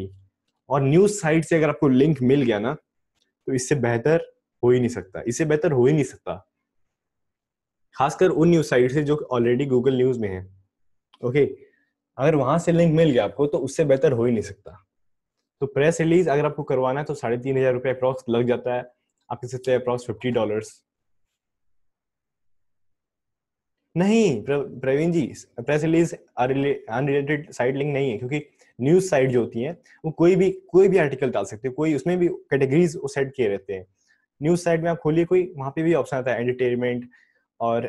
होंगी और news site से अगर आपको लिंक मिल गया ना तो इससे बेहतर हो ही नहीं सकता इससे बेहतर हो ही नहीं सकता खासकर उन न्यूज साइट से जो ऑलरेडी गूगल न्यूज में है ओके अगर वहां से लिंक मिल गया आपको तो उससे बेहतर हो ही नहीं सकता तो प्रेस रिलीज अगर आपको करवाना है तो साढ़े तीन हजार रुपये अप्रॉक्स लग जाता है आप कह सकते हैं अप्रॉक्स फिफ्टी डॉलर नहीं Praveen ji press release unrelated site link नहीं है क्योंकि न्यूज साइट जो होती है वो कोई भी कोई भी आर्टिकल डाल सकते हैं कोई उसमें भी कैटेगरीज वो सेट किए रहते हैं न्यूज साइट में आप खोलिए कोई वहां पे भी ऑप्शन आता है एंटरटेनमेंट और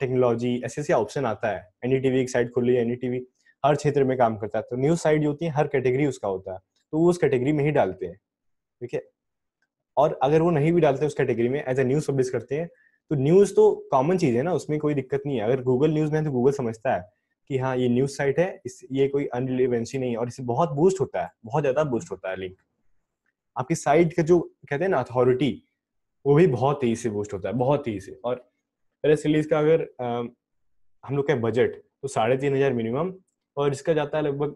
टेक्नोलॉजी ऐसे ऐसे ऑप्शन आता है एनडीटीवी e एक साइट खोलिए एनडीटीवी हर क्षेत्र में काम करता है तो न्यूज साइट जो होती है हर कैटेगरी उसका होता है तो वो उस कैटेगरी में ही डालते हैं ठीक है और अगर वो नहीं भी डालते उस कैटेगरी में एज ए न्यूज पब्लिश करते हैं तो न्यूज तो कॉमन चीज है ना उसमें कोई दिक्कत नहीं है अगर गूगल न्यूज में तो गूगल समझता है कि हाँ ये न्यूज साइट है इस ये कोई अनरिलेवेंसी नहीं है और इससे बहुत बूस्ट होता है बहुत ज्यादा बूस्ट होता है लिंक आपकी साइट का जो कहते हैं ना अथॉरिटी वो भी बहुत तेजी से बूस्ट होता है बहुत तेजी से और प्रेस रिलीज का अगर आ, हम लोग का बजट तो साढ़े तीन हजार मिनिमम और इसका जाता है लगभग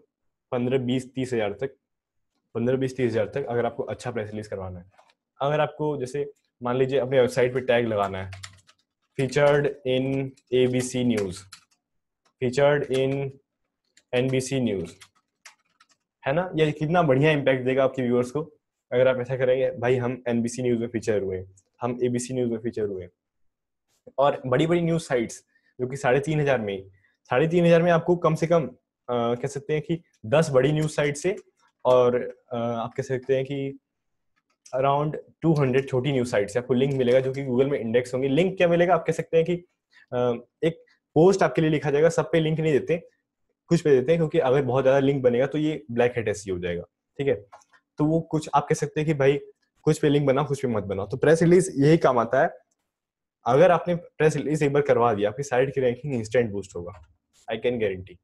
पंद्रह बीस तीस हजार तक पंद्रह बीस तीस हजार तक अगर आपको अच्छा प्रेस रिलीज करवाना है अगर आपको जैसे मान लीजिए अपने वेबसाइट पे टैग लगाना है featured in A B C news featured in NBC news है ना ये कितना बढ़िया इम्पैक्ट देगा आपके व्यूअर्स को अगर आप ऐसा करेंगे भाई हम एनबीसी न्यूज में फीचर हुए हम एबीसी न्यूज में फीचर हुए और बड़ी बड़ी न्यूज साइट्स जो कि साढ़े तीन हजार में साढ़े तीन हजार में आपको कम से कम कह सकते हैं कि दस बड़ी न्यूज साइट से और आप कह सकते हैं कि अराउंड टू हंड्रेड छोटी न्यूज साइट से आपको लिंक मिलेगा जो कि गूगल में इंडेक्स होंगे लिंक क्या मिलेगा आप कह सकते हैं कि एक पोस्ट आपके लिए लिखा जाएगा सब पे लिंक नहीं देते कुछ पे देते हैं क्योंकि अगर बहुत ज्यादा लिंक बनेगा तो ये ब्लैक हेट ऐसी हो जाएगा ठीक है तो वो कुछ आप कह सकते हैं कि भाई कुछ पे लिंक बनाओ कुछ पे मत बनाओ तो प्रेस रिलीज यही काम आता है अगर आपने प्रेस रिलीज एक बार करवा दिया आपकी साइट की रैंकिंग इंस्टेंट बूस्ट होगा आई कैन गारंटी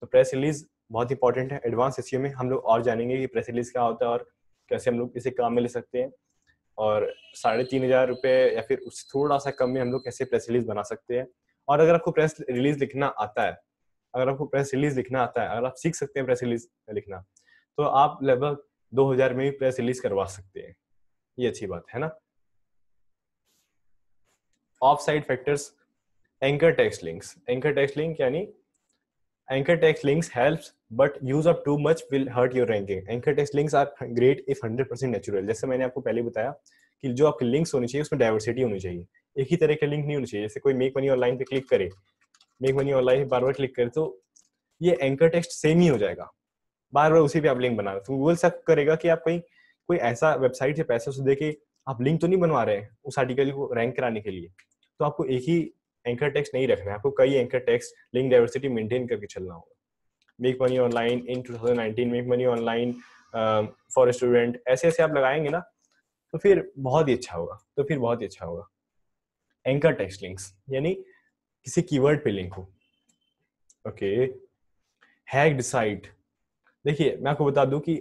तो प्रेस रिलीज बहुत इंपॉर्टेंट है एडवांस एसियो में हम लोग और जानेंगे कि प्रेस रिलीज क्या होता है और कैसे हम लोग इसे काम में ले सकते हैं और साढ़े तीन हजार रुपये या फिर उससे थोड़ा सा कम में हम लोग कैसे प्रेस रिलीज बना सकते हैं और अगर आपको प्रेस रिलीज लिखना आता है अगर आपको प्रेस रिलीज लिखना आता है अगर आप सीख सकते हैं प्रेस रिलीज लिखना तो आप लगभग 2000 में भी प्रेस रिलीज करवा सकते हैं ये अच्छी बात है ना off site factors anchor text links anchor text link यानी anchor links links but use use too much will hurt your ranking anchor anchor links are great if hundred 100% natural जैसे मैंने आपको पहले बताया कि जो आपके लिंक्स होने चाहिए उसमें डाइवर्सिटी होनी चाहिए एक ही तरह के लिंक नहीं होने चाहिए जैसे कोई मेक मनी ऑनलाइन पे क्लिक करे मेक मनी ऑनलाइन बार बार क्लिक करे तो ये एंकर टेक्स्ट सेम ही हो जाएगा बार बार उसी पे आप लिंक बना रहे तो गूगल सर्च करेगा कि आप कहीं कोई ऐसा वेबसाइट से पैसे उसे दे के आप लिंक तो नहीं बनवा रहे हैं उस आर्टिकल को रैंक कराने के लिए तो आपको एक ही एंकर टेक्स्ट नहीं रखना है आपको कई anchor text link diversity maintain करके चलना होगा make money online in 2019 make money online for student ऐसे ऐसे आप लगाएंगे ना तो फिर बहुत ही अच्छा होगा तो फिर बहुत ही अच्छा होगा एंकर टेक्स्ट लिंक्स यानी किसी कीवर्ड पे लिंक हो ओके हैक डिसाइड देखिए मैं आपको बता दूं कि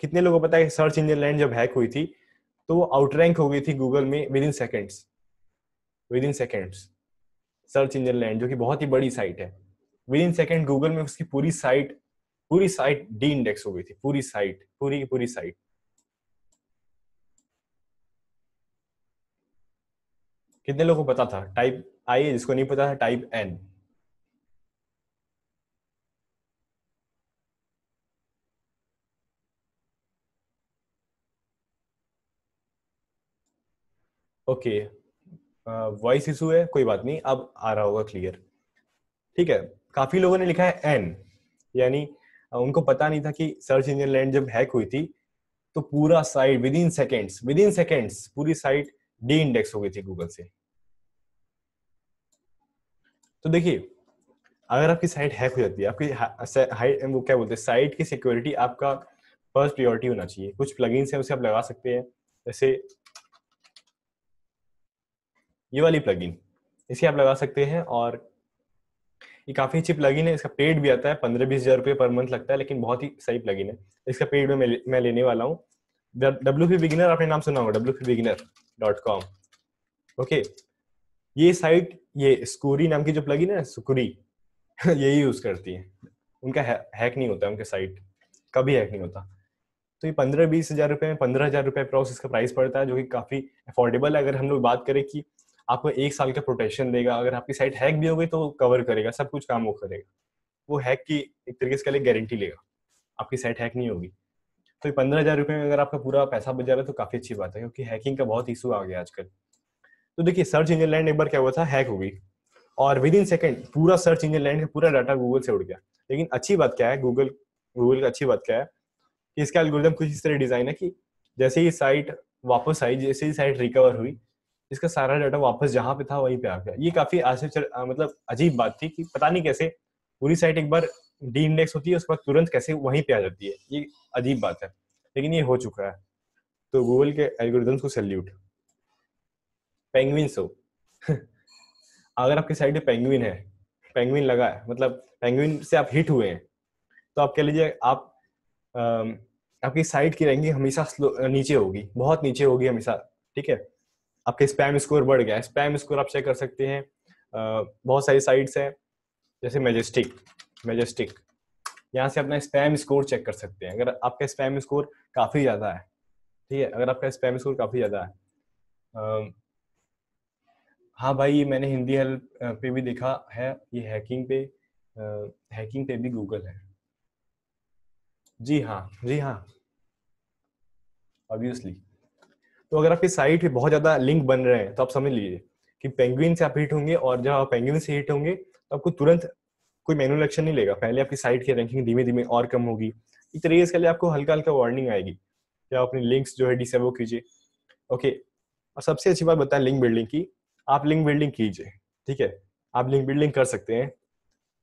कितने लोगों को पता है सर्च इंजन लैंड जब हैक हुई थी तो वो आउटरैंक हो गई थी गूगल में within seconds within seconds search engine land जो कि बहुत ही बड़ी साइट है विद इन सेकेंड गूगल में उसकी पूरी साइट पूरी साइट डी इंडेक्स हो गई थी पूरी साइट पूरी की पूरी साइट कितने लोगों को पता था टाइप आई जिसको नहीं पता था type N okay voice issue है कोई बात नहीं अब आ रहा होगा क्लियर ठीक है काफी लोगों ने लिखा है एन यानी उनको पता नहीं था कि सर्च इंजन लैंड जब हैक हुई थी तो पूरा site within seconds within seconds पूरी साइट डी इंडेक्स हो गई थी गूगल से तो देखिए अगर आपकी साइट हैक हो जाती है आपकी हाइट वो क्या बोलते हैं साइट की सिक्योरिटी आपका फर्स्ट प्रियोरिटी होना चाहिए कुछ प्लगइन्स हैं उसे आप लगा सकते हैं जैसे ये वाली प्लगइन इसे आप लगा सकते हैं और ये काफी अच्छी प्लगइन है इसका पेड भी आता है पंद्रह बीस हजार रुपये पर मंथ लगता है लेकिन बहुत ही सही प्लगइन है इसका पेड में मैं, लेने वाला हूँ डब्ल्यू पी बिगिनर आपने नाम सुना होगा W P beginner dot com okay ये साइट ये स्कूरी नाम की जो प्लगइन है सुकुरी यही यूज करती है उनका है, हैक नहीं होता है उनके साइट कभी हैक नहीं होता तो ये पंद्रह बीस हजार रुपये में पंद्रह हजार रुपये अप्रॉक्स इसका प्राइस पड़ता है जो कि काफ़ी अफोर्डेबल है अगर हम लोग बात करें कि आपको एक साल का प्रोटेक्शन देगा अगर आपकी साइट हैक भी हो गई तो कवर करेगा सब कुछ काम वो करेगा वो हैक की एक तरीके से लिए गारंटी लेगा आपकी साइट हैक नहीं होगी तो ये पंद्रह हजार रुपये में अगर आपका पूरा पैसा बच जा रहा है तो काफ़ी अच्छी बात है क्योंकि हैकिंग का बहुत इशू आ गया आजकल तो देखिए सर्च इंजन लैंड एक बार क्या हुआ था हैक हो गई और विद इन सेकेंड पूरा सर्च इंजन लैंड का पूरा डाटा गूगल से उड़ गया लेकिन अच्छी बात क्या है गूगल गूगल की अच्छी बात क्या है कि इसका एल्गोरिदम कुछ इस तरह डिजाइन है कि जैसे ही साइट वापस आई जैसे ही साइट रिकवर हुई इसका सारा डाटा वापस जहाँ पे था वहीं पे आ गया ये काफी आश्चर्य मतलब अजीब बात थी कि पता नहीं कैसे पूरी साइट एक बार डी इंडेक्स होती है उसके बाद तुरंत कैसे वहीं पे आ जाती है ये अजीब बात है लेकिन ये हो चुका है तो गूगल के एल्गोरिदम्स को सैल्यूट पेंगुइन हो अगर आपके साइड में पेंगुइन है पेंगुइन लगा है मतलब पेंगुइन से आप हिट हुए हैं तो आप कह लीजिए आप आपकी साइड की रैंकिंग हमेशा नीचे होगी बहुत नीचे होगी हमेशा ठीक है आपके स्पैम स्कोर बढ़ गया स्पैम स्कोर आप चेक कर सकते हैं बहुत सारी साइट्स हैं जैसे मेजेस्टिक मेजेस्टिक यहाँ से अपना स्पैम स्कोर चेक कर सकते हैं अगर आपका स्पैम स्कोर काफ़ी ज़्यादा है ठीक है अगर आपका स्पैम स्कोर काफ़ी ज़्यादा है हाँ भाई ये मैंने हिंदी हेल्प पे भी देखा है ये हैकिंग पे हैकिंग पे भी गूगल है जी हाँ जी हाँ ऑब्वियसली तो अगर आपकी साइट पे बहुत ज्यादा लिंक बन रहे हैं तो आप समझ लीजिए कि पेंगुइन से आप हिट होंगे और जब आप पेंगुइन से हिट होंगे तो आपको तुरंत कोई मैनुअल एक्शन नहीं लेगा पहले आपकी साइट की रैंकिंग धीमे धीमे और कम होगी इस तरीके से आपको हल्का हल्का वार्निंग आएगी कि आप अपनी लिंक्स जो है डिसेबल कीजिए ओके और सबसे अच्छी बात बताया लिंक बिल्डिंग की आप लिंक बिल्डिंग कीजिए ठीक है आप लिंक बिल्डिंग कर सकते हैं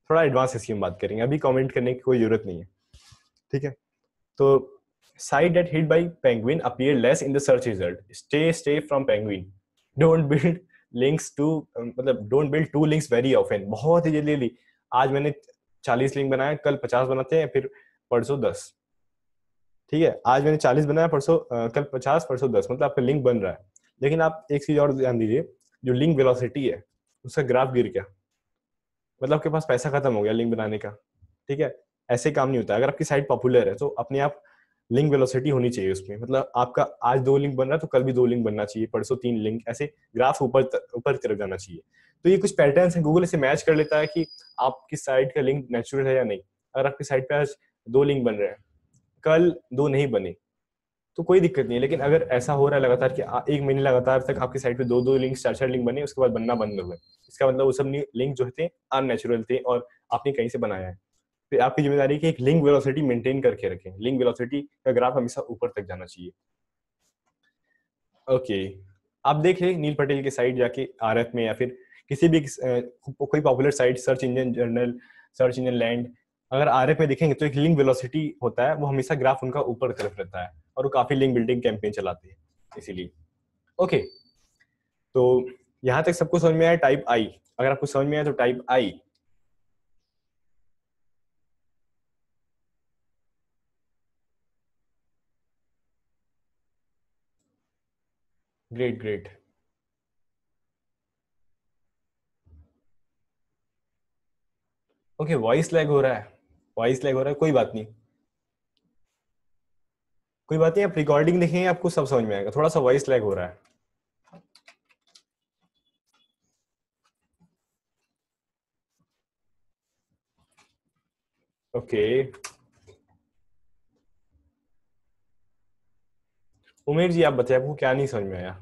थोड़ा एडवांस इसकी हम बात करेंगे अभी कमेंट करने की कोई जरूरत नहीं है ठीक है तो site that hit by Penguin appear less in the search result stay stay from Penguin don't build links too मतलब don't build too links very often बहुत ही जल्दी आज मैंने चालीस लिंक बनाया कल पचास बनाते हैं फिर परसों दस ठीक है आज मैंने चालीस बनाया परसों कल पचास परसों दस मतलब आपका लिंक बन रहा है लेकिन आप एक चीज और ध्यान दीजिए जो लिंक वेलोसिटी है उसका ग्राफ गिर गया मतलब आपके पास पैसा खत्म हो गया लिंक बनाने का ठीक है ऐसे काम नहीं होता अगर आपकी साइट पॉपुलर है तो अपने आप लिंक वेलोसिटी होनी चाहिए उसमें मतलब आपका आज दो लिंक बन रहा है तो कल भी दो लिंक बनना चाहिए परसों तीन लिंक ऐसे ग्राफ ऊपर ऊपर तरफ जाना चाहिए तो ये कुछ पैटर्न है गूगल इसे मैच कर लेता है कि आपकी साइट का लिंक नेचुरल है या नहीं अगर आपकी साइट पे आज दो लिंक बन रहे हैं कल दो नहीं बने तो कोई दिक्कत नहीं है लेकिन अगर ऐसा हो रहा है लगातार कि एक महीने लगातार तक आपकी साइट पे दो दो लिंक चार चार लिंक बने उसके बाद बनना बंद हो गए इसका मतलब वो सब लिंक जो थे अननेचुरल थे और आपने कहीं से बनाया है तो आपकी जिम्मेदारी है कि एक लिंक वेलोसिटी मेंटेन करके रखें लिंक वेलोसिटी का ग्राफ हमेशा ऊपर तक जाना चाहिए ओके आप देख रहे नील पटेल की साइट जाके आर में या फिर किसी भी कोई popular site search engine journal search engine land अगर आर में देखेंगे तो एक लिंक वेलोसिटी होता है वो हमेशा ग्राफ उनका ऊपर तरफ रहता है और वो काफ़ी लिंक बिल्डिंग कैंपेन चलाते हैं इसीलिए ओके तो यहां तक सबको समझ में आया टाइप आई अगर आपको समझ में आया तो type I great great okay voice lag हो रहा है वॉइस लैग हो रहा है कोई बात नहीं कोई बात नहीं आप रिकॉर्डिंग देखेंगे आपको सब समझ में आएगा थोड़ा सा वॉइस लैग हो रहा है ओके okay. उमेर जी आप बताइए आपको क्या नहीं समझ में आया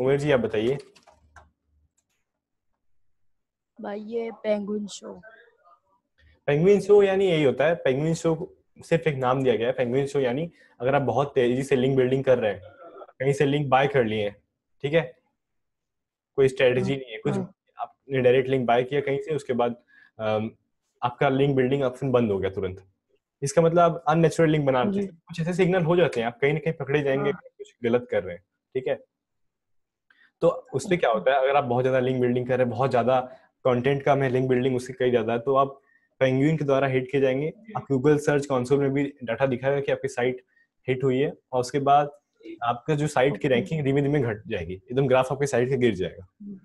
उमेर जी आप बताइए भाई ये पेंगुइन शो पेंगुइन शो यानी यही होता है पेंगुइन शो सिर्फ एक नाम दिया गया है पेंगुइन शो यानी अगर आप बहुत तेजी से लिंक बिल्डिंग कर रहे हैं कहीं से लिंक बाय कर लिए ठीक है कोई स्ट्रेटेजी नहीं है कुछ हाँ। आपने डायरेक्ट लिंक बाय किया कहीं से उसके बाद आपका लिंक बिल्डिंग ऑप्शन बंद हो गया तुरंत इसका मतलब अननेचुरल लिंक बना रहे कुछ ऐसे सिग्नल हो जाते हैं आप कहीं ना कहीं पकड़े जाएंगे हाँ। कुछ गलत कर रहे हैं ठीक है तो उससे क्या होता है अगर आप बहुत ज्यादा लिंक बिल्डिंग कर रहे हैं बहुत ज्यादा कंटेंट का मैं लिंक बिल्डिंग उससे कई ज्यादा है तो आप पेंगुइन के द्वारा हिट किए जाएंगे आप गूगल सर्च कंसोल में भी डाटा दिखाएगा कि आपकी साइट हिट हुई है और उसके बाद आपका जो साइट की रैंकिंग धीमे धीमे घट जाएगी एकदम ग्राफ आपकी साइट का गिर जाएगा हम्म।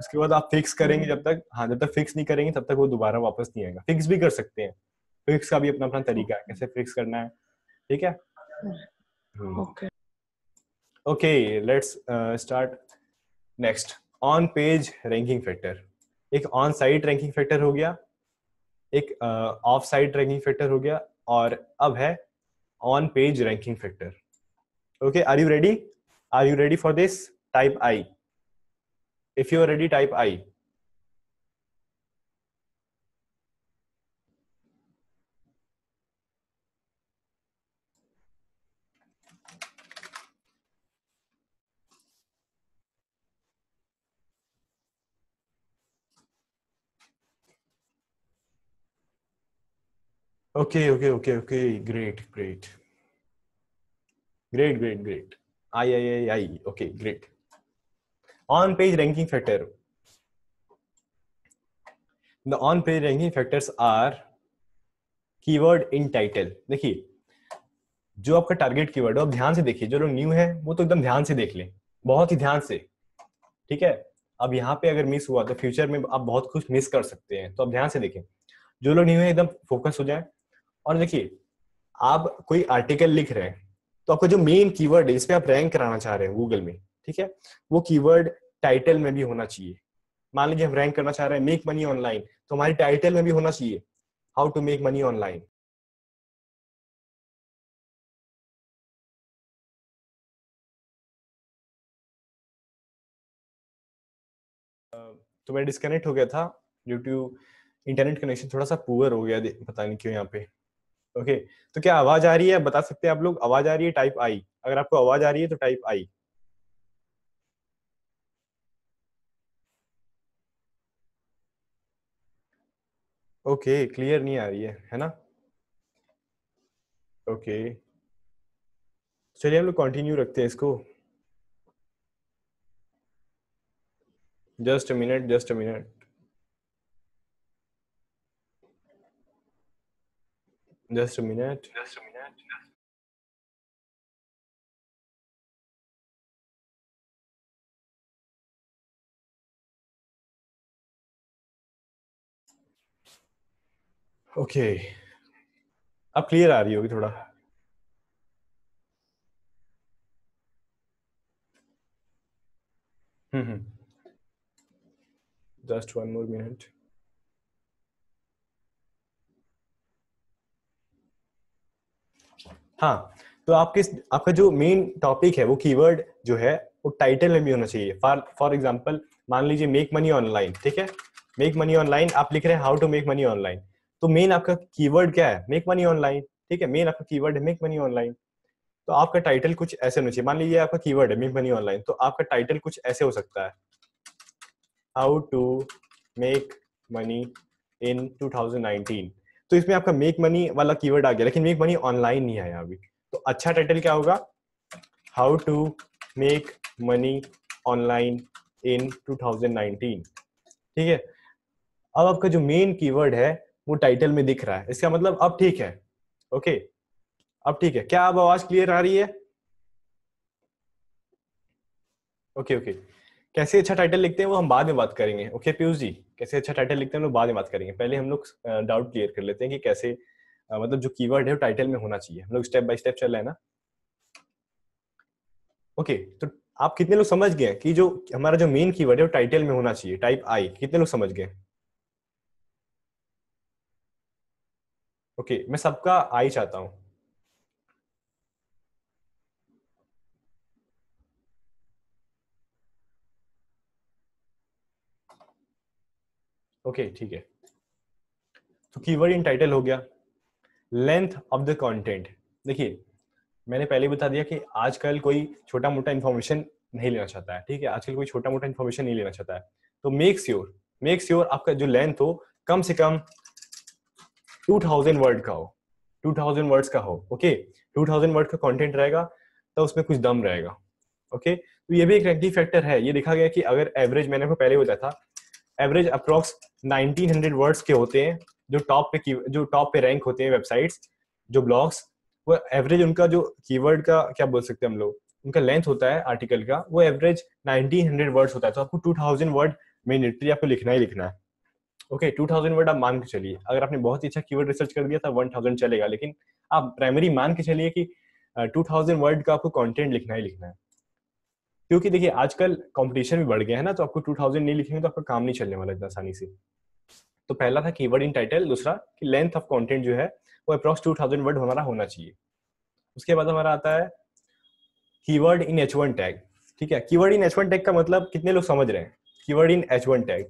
उसके बाद आप फिक्स करेंगे हम्म। जब तक हाँ जब तक फिक्स नहीं करेंगे तब तक वो दोबारा वापस नहीं आएगा फिक्स भी कर सकते हैं फिक्स का भी अपना अपना तरीका है कैसे फिक्स करना है ठीक है okay let's start next on page ranking factor एक ऑन साइट रैंकिंग फैक्टर हो गया एक ऑफ साइड रैंकिंग फैक्टर हो गया और अब है on page ranking factor okay are you ready are you ready for this type I if you are ready type I Okay, okay, okay, okay. Great, great. Great, great, great. I, I, I, I. Okay, great. On page ranking factor. The on page ranking factors are keyword in title देखिए जो आपका target keyword है आप ध्यान से देखिए जो लोग न्यू है वो तो एकदम ध्यान से देख लें बहुत ही ध्यान से ठीक है अब यहाँ पे अगर मिस हुआ तो फ्यूचर में आप बहुत कुछ मिस कर सकते हैं तो आप ध्यान से देखें जो लोग न्यू है एकदम फोकस हो जाए और देखिए आप कोई आर्टिकल लिख रहे हैं तो आपको जो मेन कीवर्ड है इस पर आप रैंक कराना चाह रहे हैं गूगल में ठीक है वो कीवर्ड टाइटल में भी होना चाहिए मान लीजिए हम रैंक करना चाह रहे हैं मेक मनी ऑनलाइन तो हमारी टाइटल में भी होना चाहिए how to make money online तो मैं डिस्कनेक्ट हो गया था ड्यू टू इंटरनेट कनेक्शन थोड़ा सा पुअर हो गया पता नहीं क्यों यहाँ पे ओके तो क्या आवाज आ रही है बता सकते हैं आप लोग आवाज आ रही है टाइप आई अगर आपको आवाज आ रही है तो type I okay okay, clear नहीं आ रही है है ना ओके चलिए हम लोग कंटिन्यू रखते हैं इसको just a minute just a minute Just a minute. Just a minute. Okay अब क्लियर आ रही होगी थोड़ा hmm just one more minute हाँ तो आपके आपका जो मेन टॉपिक है वो कीवर्ड जो है वो टाइटल में भी होना चाहिए फॉर फॉर एग्जाम्पल मान लीजिए मेक मनी ऑनलाइन ठीक है मेक मनी ऑनलाइन आप लिख रहे हैं how to make money online तो मेन आपका कीवर्ड क्या है मेक मनी ऑनलाइन ठीक है मेन आपका कीवर्ड है मेक मनी ऑनलाइन तो आपका टाइटल कुछ ऐसे होना चाहिए मान लीजिए आपका कीवर्ड है मेक मनी ऑनलाइन तो आपका टाइटल कुछ ऐसे हो सकता है how to make money in two तो इसमें आपका मेक मनी वाला कीवर्ड आ गया लेकिन मेक मनी ऑनलाइन नहीं आया अभी तो अच्छा टाइटल क्या होगा how to make money online in 2019 ठीक है अब आपका जो मेन कीवर्ड है वो टाइटल में दिख रहा है इसका मतलब अब ठीक है ओके अब ठीक है क्या अब आवाज क्लियर आ रही है ओके ओके कैसे अच्छा टाइटल लिखते हैं वो हम बाद में बात करेंगे ओके पीयूष जी कैसे अच्छा टाइटल लिखते हैं हम लोग बाद में बात करेंगे पहले हम लोग डाउट क्लियर कर लेते हैं कि कैसे मतलब जो कीवर्ड है वो टाइटल में होना चाहिए हम लोग स्टेप बाय स्टेप चल रहे हैं ना ओके तो आप कितने लोग समझ गए कि जो हमारा जो मेन की है वो टाइटल में होना चाहिए टाइप आई कितने लोग समझ गए ओके मैं सबका आई चाहता हूं ओके ठीक है तो कीवर्ड इन टाइटल हो गया लेंथ ऑफ द कंटेंट देखिए मैंने पहले बता दिया कि आजकल कोई छोटा मोटा इन्फॉर्मेशन नहीं लेना चाहता है ठीक है आजकल कोई छोटा मोटा इन्फॉर्मेशन नहीं लेना चाहता है तो मेक श्योर मेक श्योर आपका जो लेंथ हो कम से कम 2000 वर्ड का हो 2000 वर्ड्स का हो ओके 2000 वर्ड का कंटेंट रहेगा तो उसमें कुछ दम रहेगा ओके तो ये भी एक रैंकिंग फैक्टर है ये देखा गया कि अगर एवरेज मैंने आपको पहले बताया था एवरेज अप्रोक्स 1900 वर्ड्स के होते हैं जो टॉप पे जो टॉप पे रैंक होते हैं वेबसाइट्स जो ब्लॉग्स वो एवरेज उनका जो कीवर्ड का क्या बोल सकते हैं हम लोग उनका लेंथ होता है आर्टिकल का वो एवरेज 1900 वर्ड्स होता है तो आपको 2000 वर्ड मिनिट्री आपको लिखना ही लिखना है ओके टू थाउजेंड वर्ड आप मान के चलिए अगर आपने बहुत ही अच्छा कीवर्ड रिसर्च कर दिया था वन थाउजेंड चलेगा लेकिन आप प्राइमरी मान के चलिए कि टू थाउजेंड वर्ड का आपको कंटेंट लिखना ही लिखना है क्योंकि देखिए आजकल कंपटीशन भी बढ़ गया है ना तो आपको 2000 नहीं लिखेंगे तो आपका काम नहीं चलने वाला इतना आसानी से तो पहला था कीवर्ड इन टाइटल दूसरा कि लेंथ ऑफ कंटेंट जो है वो अप्रॉक्स 2000 वर्ड हमारा होना चाहिए उसके बाद हमारा आता है कीवर्ड इन एच टैग ठीक है कीवर्ड इन एच टैग का मतलब कितने लोग समझ रहे हैं कीवर्ड इन एच टैग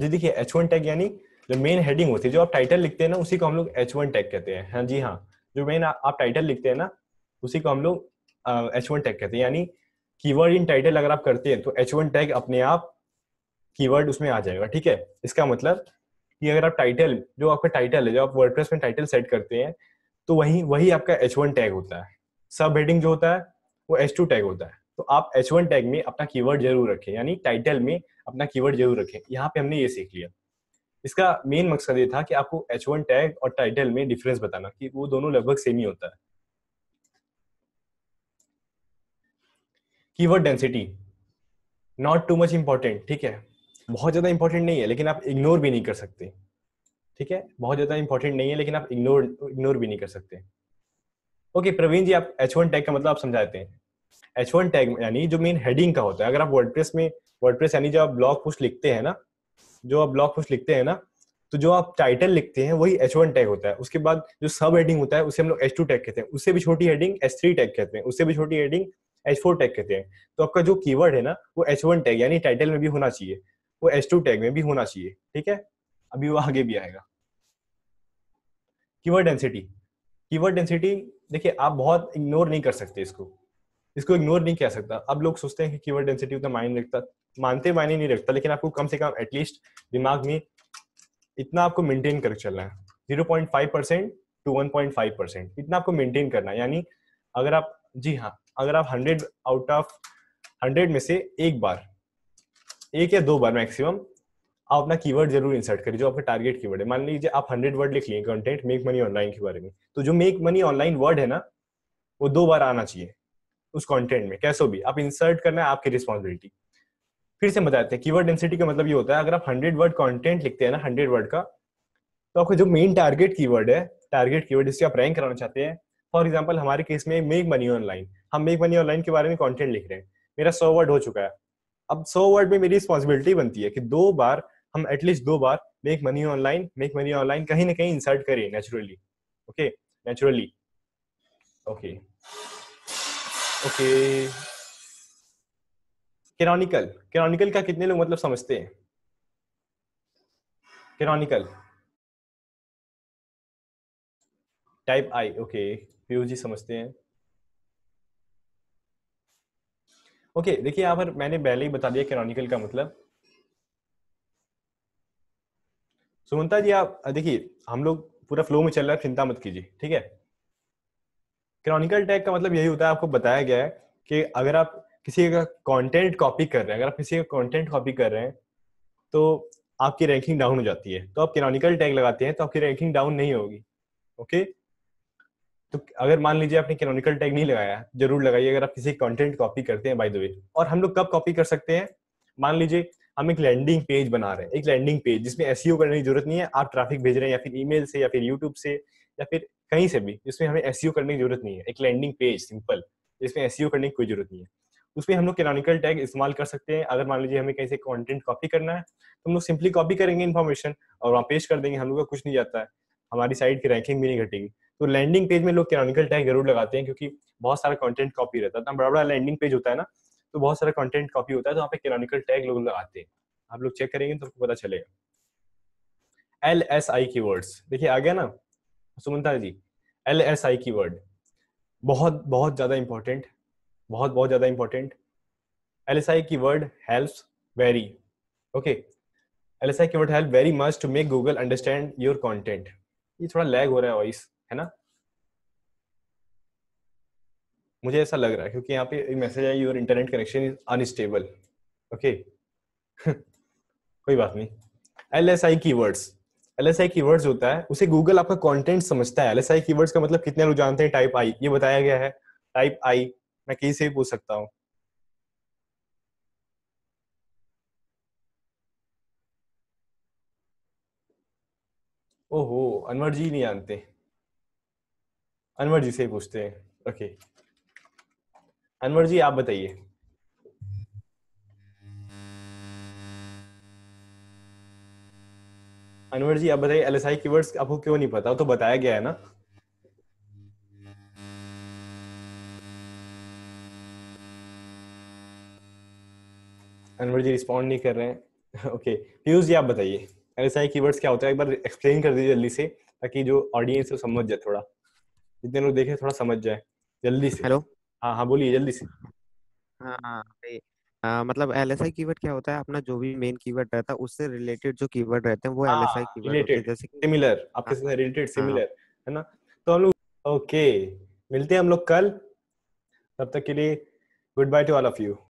जी देखिए एच वन टैग यानी जो मेन हेडिंग होती है जो आप टाइटल लिखते हैं ना उसी को हम लोग एच वन टैग कहते हैं हाँ जी हाँ जो मेन आप टाइटल लिखते हैं ना उसी को हम लोग एच वन टैग कहते हैं यानी कीवर्ड इन टाइटल अगर आप करते हैं तो एच वन टैग अपने आप कीवर्ड उसमें आ जाएगा ठीक है इसका मतलब कि अगर आप टाइटल जो आपका टाइटल है जो आप वर्डप्रेस में टाइटल सेट करते हैं तो वही वही आपका एच वन टैग होता है सब हेडिंग जो होता है वो एच टू टैग होता है तो आप एच वन टैग में अपना कीवर्ड जरूर रखें यानी टाइटल में अपना कीवर्ड जरूर रखें यहाँ पे हमने ये सीख लिया इसका मेन मकसद ये था कि आपको एच वन टैग और टाइटल में डिफरेंस बताना कि वो दोनों लगभग सेम ही होता है keyword density not too much important ठीक है बहुत ज़्यादा इंपॉर्टेंट नहीं है लेकिन आप इग्नोर भी नहीं कर सकते ठीक है बहुत ज़्यादा इंपॉर्टेंट नहीं है लेकिन आप इग्नोर इग्नोर भी नहीं कर सकते ओके okay, प्रवीण जी आप एच वन टैग का मतलब आप समझाते हैं एच वन टैग यानी जो मेन हेडिंग का होता है अगर आप वर्डप्रेस में वर्डप्रेस यानी जो आप ब्लॉग पोस्ट लिखते हैं ना जो आप ब्लॉग पोस्ट लिखते हैं ना तो जो आप टाइटल लिखते हैं वही एच वन टैग होता है उसके बाद जो सब हेडिंग होता है उसे हम लोग एच टू टैग कहते हैं उससे भी छोटी हेडिंग एच थ्री टैग कहते हैं उससे भी छोटी हेडिंग एच फोर टैग कहते हैं तो आपका जो कीवर्ड है ना वो एच वन टैग यानी टाइटल में भी होना चाहिए वो एच टू टैग में भी होना चाहिए ठीक है अभी वो आगे भी आएगा कीवर्ड डेंसिटी कीवर्ड डेंसिटी देखिए आप बहुत इग्नोर नहीं कर सकते इसको इसको इग्नोर नहीं किया सकता अब लोग सोचते हैं कि कीवर्ड डेंसिटी उतना मायने रखता मानते मायने नहीं रखता लेकिन आपको कम से कम एटलीस्ट दिमाग में इतना आपको मेंटेन कर चलना है zero point five percent to one point five percent इतना आपको मेंटेन करना है यानी अगर आप जी हाँ अगर आप हंड्रेड आउट ऑफ हंड्रेड में से एक बार एक या दो बार मैक्सिमम आप अपना कीवर्ड जरूर इंसर्ट करिए जो आपका टारगेट कीवर्ड है मान लीजिए आप हंड्रेड वर्ड लिख लिए कंटेंट मेक मनी ऑनलाइन के बारे में तो जो मेक मनी ऑनलाइन वर्ड है ना वो दो बार आना चाहिए उस कंटेंट में कैसे भी आप इंसर्ट करना है आपकी रिस्पॉन्सिबिलिटी फिर से बताते हैं कीवर्ड डेंसिटी का मतलब ये होता है अगर आप हंड्रेड वर्ड कंटेंट लिखते हैं ना हंड्रेड वर्ड का तो आपको जो मेन टारगेट कीवर्ड है टारगेट कीवर्ड जिससे आप रैंक कराना चाहते हैं फॉर एग्जाम्पल हमारे केस में मेक मनी ऑनलाइन हम मेक मनी ऑनलाइन के बारे में कॉन्टेंट लिख रहे हैं मेरा सौ वर्ड हो चुका है अब सौ वर्ड में मेरी रिस्पॉन्सिबिलिटी बनती है कि दो बार हम एटलीस्ट दो बार make money online make money online कहीं ना कहीं इंसर्ट करें naturally okay naturally okay okay canonical canonical का कितने लोग मतलब समझते हैं canonical type I okay Piyu ji समझते हैं ओके okay, देखिए यहाँ पर मैंने पहले ही बता दिया कैनोनिकल का मतलब सुमंता जी आप देखिए हम लोग पूरा फ्लो में चल रहा है चिंता मत कीजिए ठीक है क्रॉनिकल टैग का मतलब यही होता है आपको बताया गया है कि अगर आप किसी का कंटेंट कॉपी कर रहे हैं अगर आप किसी का कंटेंट कॉपी कर रहे हैं तो आपकी रैंकिंग डाउन हो जाती है तो आप क्रॉनिकल टैग लगाते हैं तो आपकी रैंकिंग डाउन नहीं होगी ओके तो अगर मान लीजिए आपने क्रॉनिकल टैग नहीं लगाया जरूर लगाइए अगर आप किसी कंटेंट कॉपी करते हैं बाय द वे और हम लोग कब कॉपी कर सकते हैं मान लीजिए हम एक लैंडिंग पेज बना रहे हैं एक लैंडिंग पेज जिसमें एस e करने की जरूरत नहीं है आप ट्रैफिक भेज रहे हैं या फिर ईमेल से या फिर यूट्यूब से या फिर कहीं से भी जिसमें हमें एस e करने की जरूरत नहीं है एक लैंडिंग पेज सिंपल जिसमें एस e करने की कोई जरूरत नहीं है उसमें हम लोग कैनोनिकल टैग इस्तेमाल कर सकते हैं अगर मान लीजिए हमें कहीं से कॉन्टेंट कॉपी करना है तो हम लोग सिंपली कॉपी करेंगे इन्फॉर्मेशन और वहाँ पेश कर देंगे हम लोग का कुछ नहीं जाता है हमारी साइट की रैंकिंग भी नहीं घटेगी तो लैंडिंग पेज में लोग कैनोनिकल टैग जरूर लगाते हैं क्योंकि बहुत सारा कॉन्टेंट कॉपी रहता है बड़ा बड़ा लैंडिंग पेज होता है ना तो बहुत सारा कॉन्टेंट कॉपी होता है तो वहाँ पे कैनोनिकल टैग लोग लगाते हैं आप लोग चेक करेंगे तो आपको पता चलेगा एल एस आई की वर्ड्स देखिए आ गया ना Sumanta ji L S I की वर्ड बहुत बहुत ज़्यादा इंपॉर्टेंट बहुत बहुत ज़्यादा इंपॉर्टेंट एल एस आई की keyword help very okay L S I की keyword help very much to make Google understand your content ये थोड़ा लैग हो रहा है वॉइस है ना मुझे ऐसा लग रहा है क्योंकि यहाँ पे एक मैसेज आई your internet connection is unstable okay कोई बात नहीं एल एस आई की वर्ड्स एल एस होता है उसे गूगल आपका कंटेंट समझता है एल एस आई का मतलब कितने लोग जानते हैं टाइप आई ये बताया गया है टाइप आई मैं कहीं से भी पूछ सकता हूँ ओहो अनवर जी नहीं जानते अनवर जी से ही पूछते हैं ओके अनवर जी आप बताइए अनवर जी आप बताइए एल एस आई की वर्ड्स आपको क्यों नहीं पता वो तो बताया गया है ना अनवर जी रिस्पॉन्ड नहीं कर रहे हैं ओके पीयूष जी आप बताइए एल एस आई की वर्ड्स क्या होता है एक बार एक्सप्लेन कर दीजिए जल्दी से ताकि जो ऑडियंस है समझ जाए थोड़ा जितने लोग देखे थोड़ा समझ जाए जल्दी से हेलो हाँ हाँ बोलिए जल्दी से हाँ, हाँ आ, मतलब एल एस आई कीवर्ड क्या होता है अपना जो भी मेन कीवर्ड रहता है उससे रिलेटेड जो कीवर्ड रहते हैं वो एल एस आई कीवर्ड जैसे सिमिलर आपके हाँ, साथ रिलेटेड सिमिलर हाँ। है ना तो हम लोग ओके मिलते हैं हम लोग कल तब तक के लिए good bye to all of you